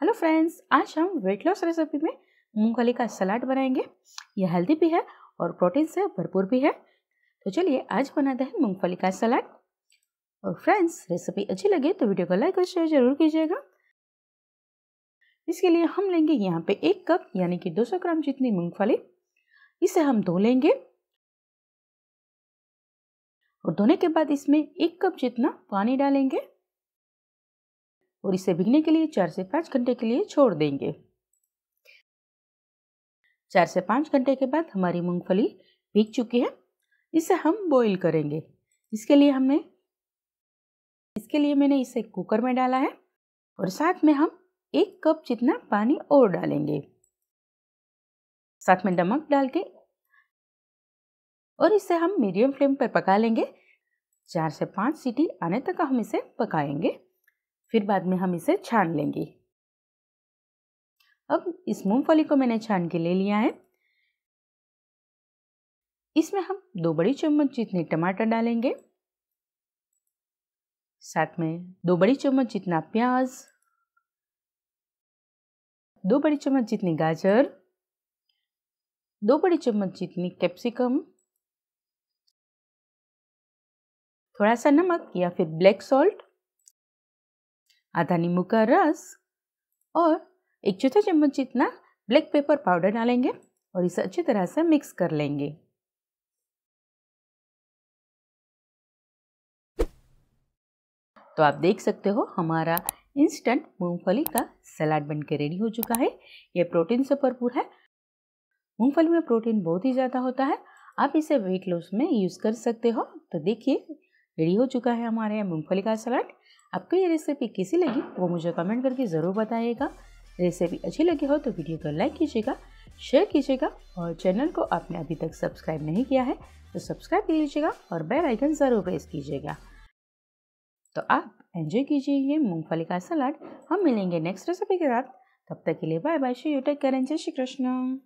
hello friends आज हम weight loss recipe में मूंगफली का सलाद बनाएंगे यह हेल्दी भी है और प्रोटीन से भरपूर भी है तो चलिए आज बनाते हैं मूंगफली का सलाद और फ्रेंड्स रेसिपी अच्छी लगे तो वीडियो को लाइक और शेयर जरूर कीजिएगा इसके लिए हम लेंगे यहाँ पे एक कप यानी कि 200 ग्राम जितनी मूंगफली इसे हम धो लेंगे और धोने के बाद इसमें एक कप जितना पानी डालेंगे और इसे भीगने के लिए चार से पाँच घंटे के लिए छोड़ देंगे चार से पाँच घंटे के बाद हमारी मूंगफली भीग चुकी है इसे हम बॉईल करेंगे इसके लिए हमने इसके लिए मैंने इसे कुकर में डाला है और साथ में हम एक कप जितना पानी और डालेंगे साथ में नमक डाल के और इसे हम मीडियम फ्लेम पर पका लेंगे चार से पाँच सीटी आने तक हम इसे पकाएंगे फिर बाद में हम इसे छान लेंगे अब इस मूंगफली को मैंने छान के ले लिया है इसमें हम दो बड़ी चम्मच जितने टमाटर डालेंगे साथ में दो बड़ी चम्मच जितना प्याज दो बड़ी चम्मच जितनी गाजर दो बड़ी चम्मच जितनी कैप्सिकम थोड़ा सा नमक या फिर ब्लैक सॉल्ट आधा नींबू का रस और एक चौथा चम्मच जितना ब्लैक पेपर पाउडर डालेंगे और इसे अच्छी तरह से मिक्स कर लेंगे तो आप देख सकते हो हमारा इंस्टेंट मूंगफली का सलाद के रेडी हो चुका है यह प्रोटीन से भरपूर है मूंगफली में प्रोटीन बहुत ही ज़्यादा होता है आप इसे वेट लॉस में यूज़ कर सकते हो तो देखिए रेडी हो चुका है हमारे यहाँ मूंगफली का सलाद आपको ये रेसिपी कैसी लगी वो मुझे कमेंट करके ज़रूर बताइएगा रेसिपी अच्छी लगी हो तो वीडियो को लाइक कीजिएगा शेयर कीजिएगा और चैनल को आपने अभी तक सब्सक्राइब नहीं किया है तो सब्सक्राइब कर लीजिएगा और बेल आइकन ज़रूर प्रेस कीजिएगा तो आप एंजॉय कीजिए ये मूंगफली का सलाद हम मिलेंगे नेक्स्ट रेसिपी के साथ तब तक के लिए बाय बाय श्री टेक करें जय श्री कृष्ण